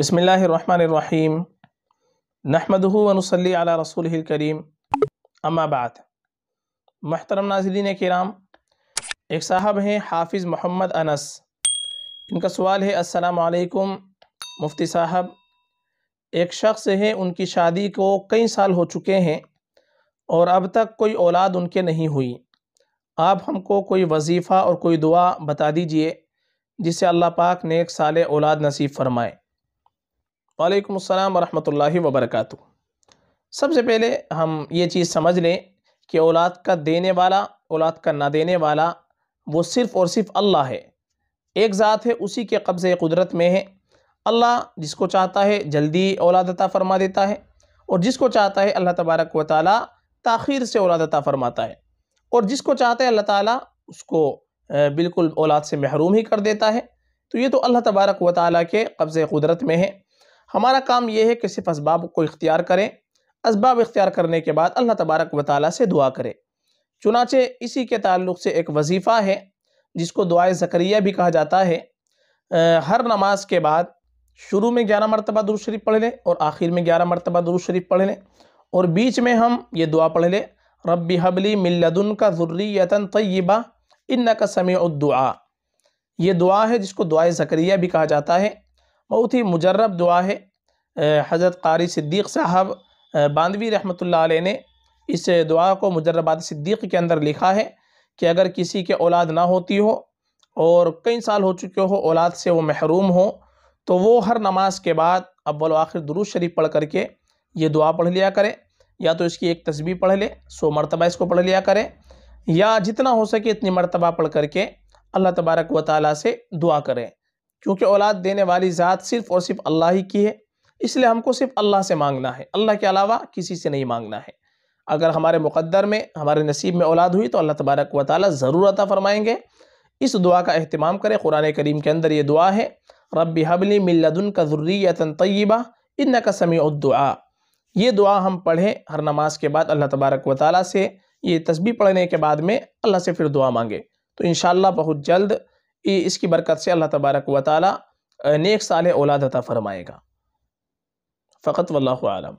बसमीम नहमदहू वनसली अला रसूल करीम अम्माबाद महतरम नाजरीन कराम एक साहब हैं हाफिज़ मोहम्मद अनस इनका सवाल है अस्सलाम मुफ्ती साहब एक शख्स हैं उनकी शादी को कई साल हो चुके हैं और अब तक कोई औलाद उनके नहीं हुई आप हमको कोई वजीफ़ा और कोई दुआ बता दीजिए जिससे अल्लाह पाक ने एक साल औलाद नसीब फरमाए वालेकुम अस्सलाम वरहमतुल्लाहि वबरकत सबसे पहले हम ये चीज़ समझ लें कि औलाद का देने वाला औलाद का ना देने वाला वो सिर्फ़ और सिर्फ अल्लाह है एक ज़ात है उसी के कब्ज़े कुदरत में है अल्लाह जिसको चाहता है जल्दी औलाद अता फरमा देता है और जिसको चाहता है अल्लाह तबारक व ताली तख़िर से औलाद अता फरमाता है और जिसको चाहता है अल्लाह ताला उसको बिल्कुल औलाद से महरूम ही कर देता है तो ये तो अल्लाह तबारक व ताली के कब्ज़े कुदरत में है हमारा काम यह है कि सिर्फ इसबाब को इख्तियार करें इसबाब इख्तियार करने के बाद अल्लाह तबारक व ताली से दुआ करें चुनाचे इसी के ताल्लुक से एक वजीफ़ा है जिसको दुआ ज़क्रिया भी कहा जाता है आ, हर नमाज के बाद शुरू में ग्यारह मरतबा दुरुज शरीफ पढ़ लें और आखिर में ग्यारह मरतबा दुरुज शरीफ पढ़ लें और बीच में हम ये दुआ पढ़ लें रब्बी हबली मिल्लदन का ज़ुर्रीतन तय्यबा इन्ना का समय दुआ ये दुआ है जिसको दुआ ज़क्रिया भी कहा जाता है बहुत ही मुजरब दुआ है हज़रत कारी सिद्दीक़ साहब बांधवी रहमत ने इस दुआ को मुजरबात सिद्दीक़ के अंदर लिखा है कि अगर किसी के औलाद ना होती हो और कई साल हो चुके हो औलाद से वो महरूम हो तो वो हर नमाज के बाद अव्वल आखिर दुरुज शरीफ पढ़ करके ये दुआ पढ़ लिया करें या तो इसकी एक तस्वीर पढ़ ले सो मरतबा इसको पढ़ लिया करें या जितना हो सके इतनी मरतबा पढ़ करके अल्लाह तबारक व ताली से दुआ करें क्योंकि औलाद देने वाली ज़ात सिर्फ़ और सिर्फ अल्लाह ही की है इसलिए हमको सिर्फ अल्लाह से मांगना है अल्लाह के अलावा किसी से नहीं मांगना है अगर हमारे मुकद्दर में हमारे नसीब में औलाद हुई तो अल्लाह तबारक व ताली ज़रूर अता फ़रमाएँगे इस दुआ का अहतमाम करें क़ुरान करीम के अंदर ये दुआ है रबी हबली मिल्लदन का ज़ुर्रियतन तय्यबा इन का समी उद्दुआ ये दुआ हम पढ़ें हर नमाज के बाद अल्लाह तबारक व ताली से ये तस्बी पढ़ने के बाद में अल्लाह से फिर दुआ मांगे तो इन बहुत जल्द इसकी बरकत से अल्लाह तबारक व ताली नेक साल औलाद अता फ़रमाएगा फ़कत वल्लम